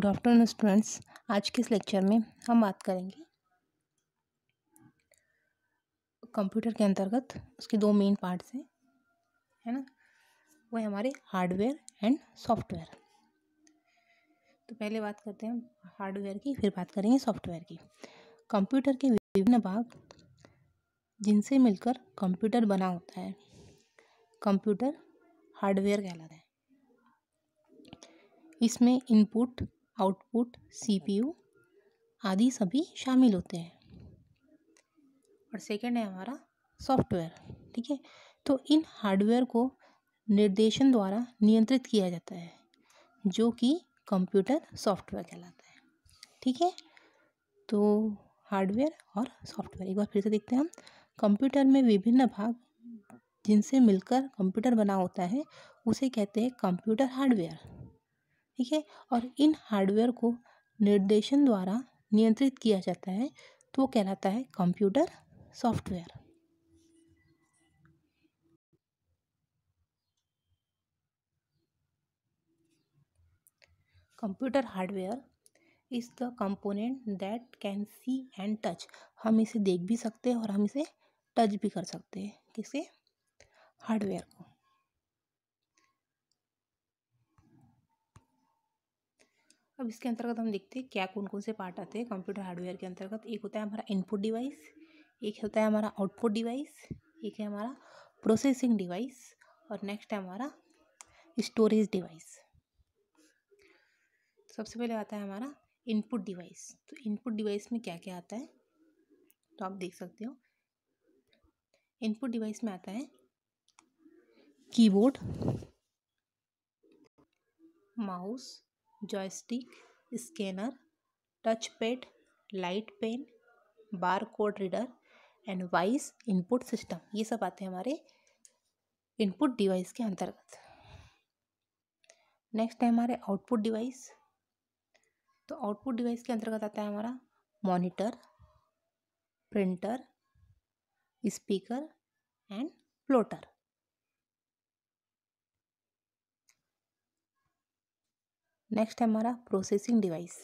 good afternoon students आज के इस लेक्चर में हम बात करेंगे कंप्यूटर के अंतर्गत उसके दो मेन पार्ट्स हैं है ना वो है हमारे हार्डवेयर एंड सॉफ्टवेयर तो पहले बात करते हैं हार्डवेयर की फिर बात करेंगे सॉफ्टवेयर की कंप्यूटर के विभिन्न भाग जिनसे मिलकर कंप्यूटर बना होता है कंप्यूटर हार्डवेयर कहलाता है इसमें इनपुट आउटपुट सीपीयू आदि सभी शामिल होते हैं और सेकेंड है हमारा सॉफ्टवेयर ठीक है तो इन हार्डवेयर को निर्देशन द्वारा नियंत्रित किया जाता है जो कि कंप्यूटर सॉफ्टवेयर कहलाता है ठीक है तो हार्डवेयर और सॉफ्टवेयर एक बार फिर से देखते हैं हम कंप्यूटर में विभिन्न भाग जिनसे मिलकर कंप्यूटर बना होता है उसे कहते हैं कंप्यूटर हार्डवेयर ठीक है और इन हार्डवेयर को निर्देशन द्वारा नियंत्रित किया जाता है तो वो कहलाता है computer software computer hardware is the component that can see and touch हम इसे देख भी सकते हैं और हम इसे टच भी कर सकते हैं किसे हार्डवेयर को अब इसके अंतर्गत हम देखते हैं क्या कौन कौन से पार्ट आते हैं कंप्यूटर हार्डवेयर के अंतर्गत एक होता है हमारा इनपुट डिवाइस एक होता है हमारा आउटपुट डिवाइस एक है हमारा प्रोसेसिंग डिवाइस और नेक्स्ट है हमारा स्टोरेज डिवाइस सबसे पहले आता है हमारा इनपुट डिवाइस तो इनपुट डिवाइस में क्या क्या आता है तो आप देख सकते हो इनपुट डिवाइस में आता है keyboard mouse joystick scanner touch pad light pen bar code reader and voice input system ये सब आते हैं हमारे इनपुट डिवाइस के अंतर्गत नेक्स्ट है हमारे आउटपुट डिवाइस तो आउटपुट डिवाइस के अंतर्गत आता है हमारा monitor printer speaker and plotter next है हमारा प्रोसेसिंग डिवाइस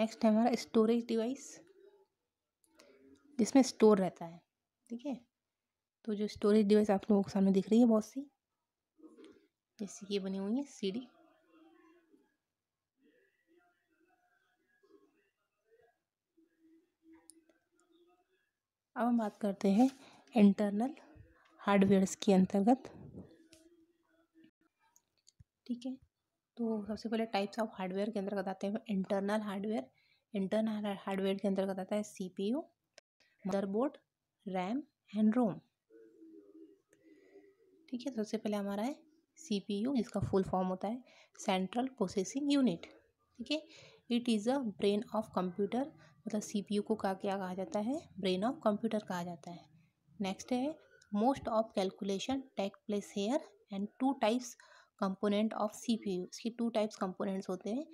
नेक्स्ट है हमारा स्टोरेज डिवाइस जिसमें स्टोर रहता है ठीक है तो जो स्टोरेज डिवाइस आप लोगों के सामने दिख रही है बहुत सी जैसे ये बनी हुई है सीडी अब हम बात करते हैं इंटरनल हार्डवेयर्स के अंतर्गत ठीक है तो सबसे पहले टाइप्स ऑफ हार्डवेयर के अंतर्गत आते हैं इंटरनल हार्डवेयर इंटरनल हार्डवेयर के अंतर्गत आता है C P U motherboard RAM and ROM ठीक है तो सबसे पहले हमारा है सी पी यू जिसका फुल फॉर्म होता है सेंट्रल प्रोसेसिंग यूनिट ठीक है it is a brain of computer मतलब सीपीयू को का क्या कहा जाता है ब्रेन ऑफ कंप्यूटर कहा जाता है नेक्स्ट है most of calculation take place here and two types component of CPU इसके टू टाइप्स कंपोनेंट्स होते हैं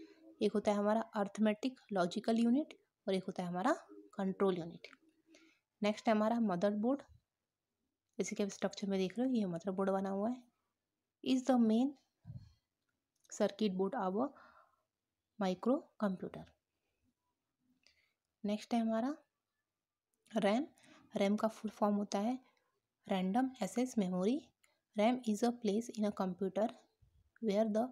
एक होता है हमारा अर्थमेटिक लॉजिकल यूनिट और एक होता है हमारा कंट्रोल यूनिट नेक्स्ट है हमारा मदरबोर्ड जैसे कि आप स्ट्रक्चर में देख रहे हो ये मदरबोर्ड बना हुआ है is the main circuit board our micro computer next है हमारा रैम रैम का फुल फॉर्म होता है random access memory RAM is a place in a computer where the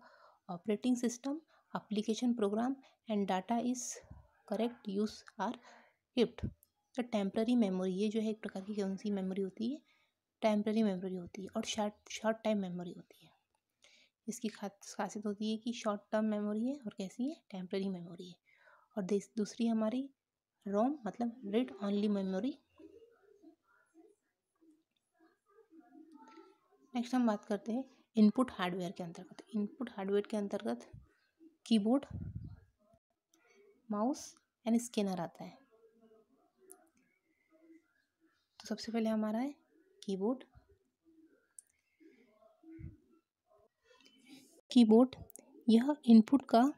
operating system application program and data is correct use are gift तो temporary memory ये जो है एक प्रकार की कौन सी मेमोरी होती है टेम्प्ररी मेमोरी होती है और शॉर्ट शॉर्ट टाइम मेमोरी होती है इसकी खास खासियत होती है कि शॉर्ट टर्म मेमोरी है और कैसी है टेम्प्ररी मेमोरी है और दूसरी हमारी रोम मतलब रीड ऑनली मेमोरी नेक्स्ट हम बात करते हैं इनपुट हार्डवेयर के अंतर्गत इनपुट हार्डवेयर के अंतर्गत कीबोर्ड माउस एंड स्कैनर आता है तो सबसे पहले हमारा है कीबोर्ड कीबोर्ड यह इनपुट का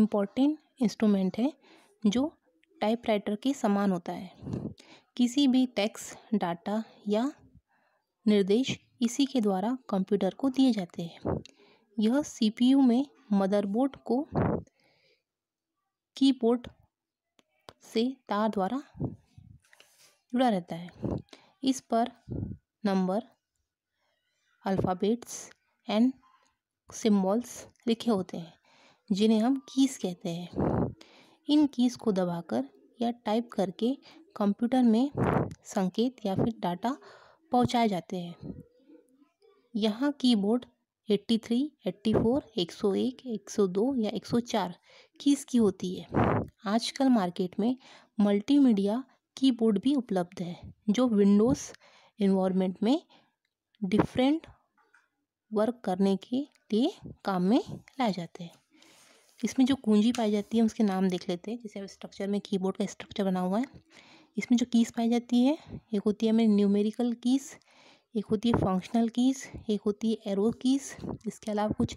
इम्पोर्टेंट इंस्ट्रूमेंट है जो टाइपराइटर के समान होता है किसी भी टैक्स डाटा या निर्देश इसी के द्वारा कंप्यूटर को दिए जाते हैं यह सीपीयू में मदरबोर्ड को कीबोर्ड से तार द्वारा जुड़ा रहता है इस पर नंबर अल्फ़ाबेट्स एंड सिम्बॉल्स लिखे होते हैं जिन्हें हम कीस कहते हैं इन कीज़ को दबाकर या टाइप करके कंप्यूटर में संकेत या फिर डाटा पहुंचाए जाते हैं यहाँ कीबोर्ड 83, 84, 101, 102 या 104 कीज़ की होती है आजकल मार्केट में मल्टीमीडिया कीबोर्ड भी उपलब्ध है जो विंडोज़ इन्वामेंट में डिफरेंट वर्क करने के लिए काम में लाए जाते हैं इसमें जो कुंजी पाई जाती है उसके नाम देख लेते हैं जैसे स्ट्रक्चर में कीबोर्ड का स्ट्रक्चर बना हुआ है इसमें जो कीस पाई जाती है एक होती है हमें न्यूमेरिकल कीस एक होती है फंक्शनल कीस एक होती है एरो कीस इसके अलावा कुछ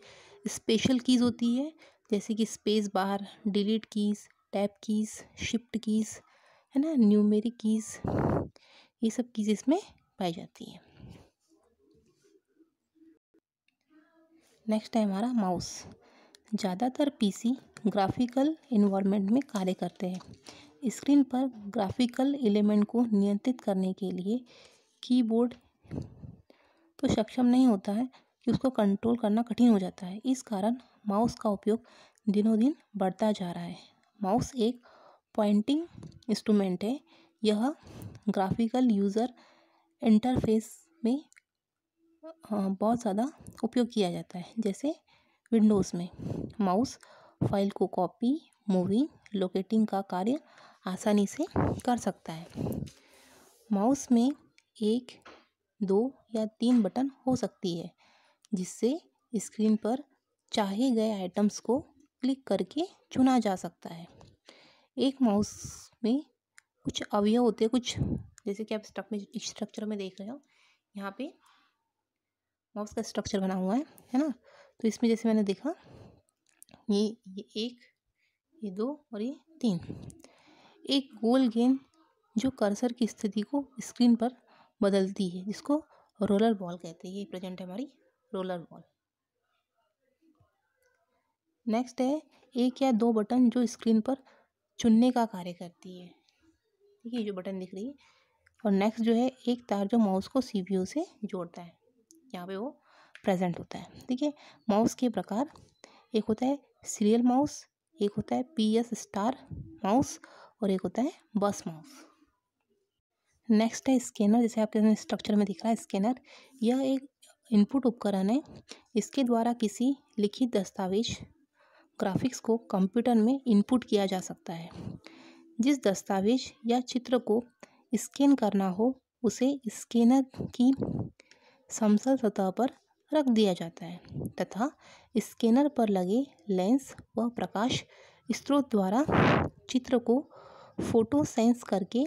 स्पेशल कीज़ होती है जैसे कि space bar delete keys tab keys shift keys है ना न्यूमेरिक कीज़ ये सब कीज़ इसमें पाई जाती हैं नेक्स्ट है हमारा माउस ज़्यादातर पीसी ग्राफिकल इन्वामेंट में कार्य करते हैं स्क्रीन पर ग्राफिकल एलिमेंट को नियंत्रित करने के लिए कीबोर्ड तो सक्षम नहीं होता है कि उसको कंट्रोल करना कठिन हो जाता है इस कारण माउस का उपयोग दिनों दिन बढ़ता जा रहा है माउस एक पॉइंटिंग इंस्ट्रूमेंट है यह ग्राफिकल यूज़र इंटरफेस में बहुत ज़्यादा उपयोग किया जाता है जैसे विंडोज़ में माउस फाइल को कॉपी मूविंग लोकेटिंग का कार्य आसानी से कर सकता है माउस में एक दो या तीन बटन हो सकती है जिससे स्क्रीन पर चाहे गए आइटम्स को क्लिक करके चुना जा सकता है एक माउस में कुछ अवयव होते हैं कुछ जैसे कि आप स्ट्रक में स्ट्रक्चर में देख रहे हो यहाँ पे माउस का स्ट्रक्चर बना हुआ है है ना तो इसमें जैसे मैंने देखा ये ये एक ये दो और ये तीन एक गोल गेंद जो कर्सर की स्थिति को स्क्रीन पर बदलती है जिसको रोलर बॉल कहते हैं ये प्रेजेंट है हमारी रोलर बॉल नेक्स्ट है एक या दो बटन जो स्क्रीन पर चुनने का कार्य करती है ठीक है जो बटन दिख रही है और नेक्स्ट जो है एक तार जो माउस को सीपीयू से जोड़ता है यहाँ पे वो प्रेजेंट होता है ठीक है माउस के प्रकार एक होता है सीरियल माउस एक होता है पी एस स्टार माउस और एक होता है बस माउस नेक्स्ट है स्कैनर जैसे आपके स्ट्रक्चर में दिख रहा है स्कैनर यह एक इनपुट उपकरण है इसके द्वारा किसी लिखित दस्तावेज ग्राफिक्स को कंप्यूटर में इनपुट किया जा सकता है जिस दस्तावेज या चित्र को स्कैन करना हो उसे स्कैनर की समसल सतह पर रख दिया जाता है तथा स्कैनर पर लगे लेंस व प्रकाश स्त्रोत द्वारा चित्र को फोटो सेंस करके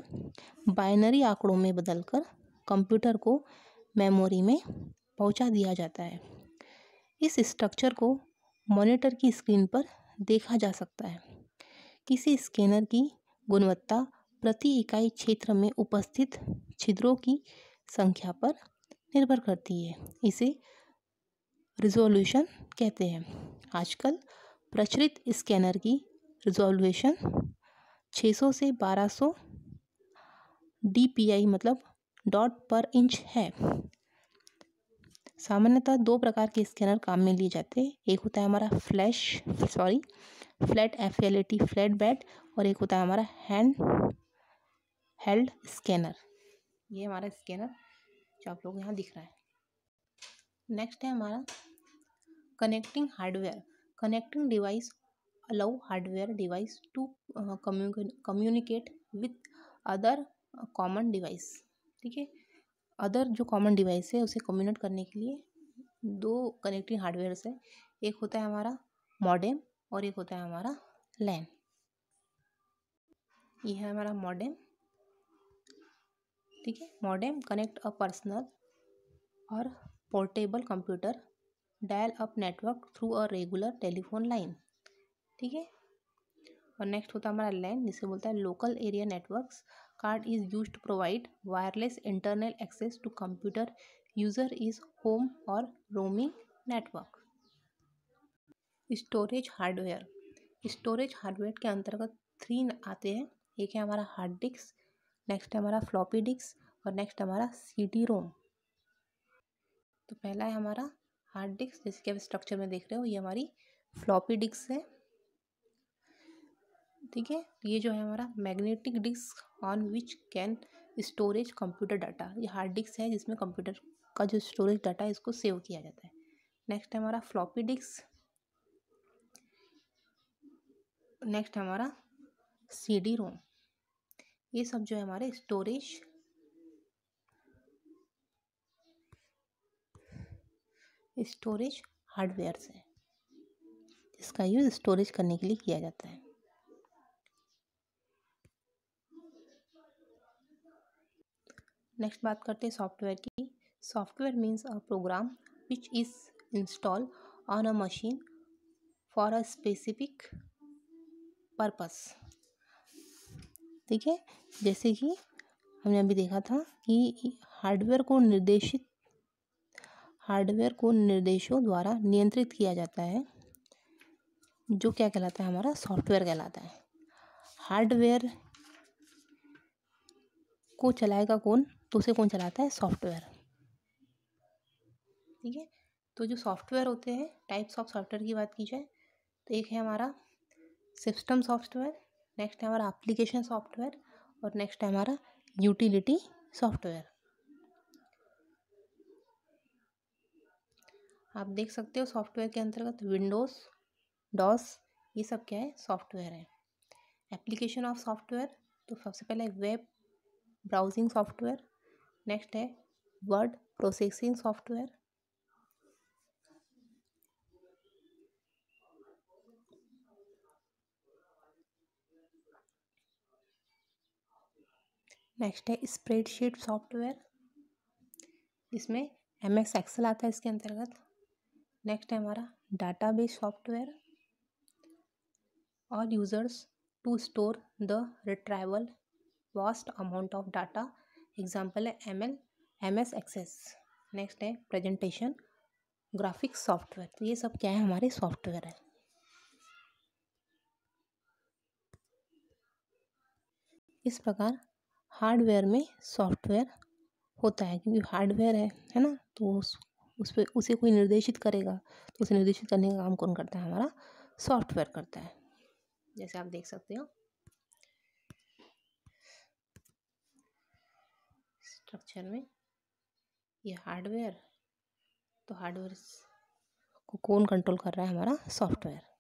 बाइनरी आंकड़ों में बदलकर कंप्यूटर को मेमोरी में पहुंचा दिया जाता है इस स्ट्रक्चर को मॉनिटर की स्क्रीन पर देखा जा सकता है किसी स्कैनर की गुणवत्ता प्रति इकाई क्षेत्र में उपस्थित छिद्रों की संख्या पर निर्भर करती है इसे रिजोल्यूशन कहते हैं आजकल प्रचलित स्कैनर की रिजोल्यूशन 600 से 1200 डीपीआई मतलब डॉट पर इंच है सामान्यतः दो प्रकार के स्कैनर काम में लिए जाते हैं एक होता है हमारा flash sorry flat F L flat bed और एक होता है हमारा हैंड हेल्ड स्कैनर ये हमारा स्कैनर जो आप लोग यहाँ दिख रहा है नेक्स्ट है हमारा connecting hardware connecting device allow hardware device to communicate with other common device ठीक है अदर जो कॉमन डिवाइस है उसे कम्युनिकेट करने के लिए दो कनेक्टिंग हार्डवेयर है एक होता है हमारा मॉडेम और एक होता है हमारा लैन ये है हमारा मॉडेम ठीक है modem connect a personal or portable computer dial up network through a regular telephone line ठीक है और नेक्स्ट होता है हमारा लैंड जिसे बोलता है local area networks card is use to provide wireless internal access to computer user is home or roaming network storage hardware storage hardware के अंतर्गत थ्री आते हैं एक है हमारा हार्ड डिस्क नेक्स्ट है हमारा फ्लॉपी डिस्क और नेक्स्ट हमारा सी डी रोम तो पहला है हमारा हार्ड डिस्क जैसे कि आप स्ट्रक्चर में देख रहे हो ये हमारी फ्लॉपी डिस्क है ठीक है ये जो है हमारा magnetic disk on which can storage computer data ये हार्ड डिस्क है जिसमें कंप्यूटर का जो स्टोरेज डाटा है इसको सेव किया जाता है नेक्स्ट है हमारा फ्लॉपी डिस्क नेक्स्ट हमारा सी डी रोम ये सब जो है हमारे स्टोरेज स्टोरेज हार्डवेयर से इसका यूज़ स्टोरेज करने के लिए किया जाता है नेक्स्ट बात करते हैं सॉफ्टवेयर की software means a program which is install on a machine for a specific purpose ठीक है जैसे कि हमने अभी देखा था कि हार्डवेयर को निर्देशित हार्डवेयर को निर्देशों द्वारा नियंत्रित किया जाता है जो क्या कहलाता है हमारा सॉफ्टवेयर कहलाता है हार्डवेयर को चलाएगा कौन तो उसे कौन चलाता है सॉफ्टवेयर ठीक है तो जो सॉफ्टवेयर होते हैं टाइप्स ऑफ सॉफ्टवेयर की बात की जाए तो एक है हमारा सिस्टम सॉफ्टवेयर नेक्स्ट है हमारा एप्लीकेशन सॉफ्टवेयर और नेक्स्ट है हमारा यूटिलिटी सॉफ्टवेयर आप देख सकते हो सॉफ्टवेयर के अंतर्गत विंडोज़ डॉस ये सब क्या है सॉफ्टवेयर है एप्लीकेशन ऑफ सॉफ्टवेयर तो सबसे पहले वेब ब्राउजिंग सॉफ्टवेयर नेक्स्ट है वर्ड प्रोसेसिंग सॉफ्टवेयर नेक्स्ट है स्प्रेडशीट सॉफ्टवेयर इसमें एम एक्स एक्सेल आता है इसके अंतर्गत नेक्स्ट है हमारा डाटाबेस सॉफ्टवेयर और users to store the retrieval vast amount of data example है M L M S Access next है प्रेजेंटेशन ग्राफिक्स सॉफ्टवेयर तो ये सब क्या है हमारे सॉफ्टवेयर है इस प्रकार हार्डवेयर में सॉफ्टवेयर होता है क्योंकि हार्डवेयर है है ना तो उस पर उसे कोई निर्देशित करेगा तो उसे निर्देशित करने का काम कौन करता है हमारा सॉफ्टवेयर करता है जैसे आप देख सकते हो स्ट्रक्चर में ये हार्डवेयर तो हार्डवेयर को कौन कंट्रोल कर रहा है हमारा सॉफ्टवेयर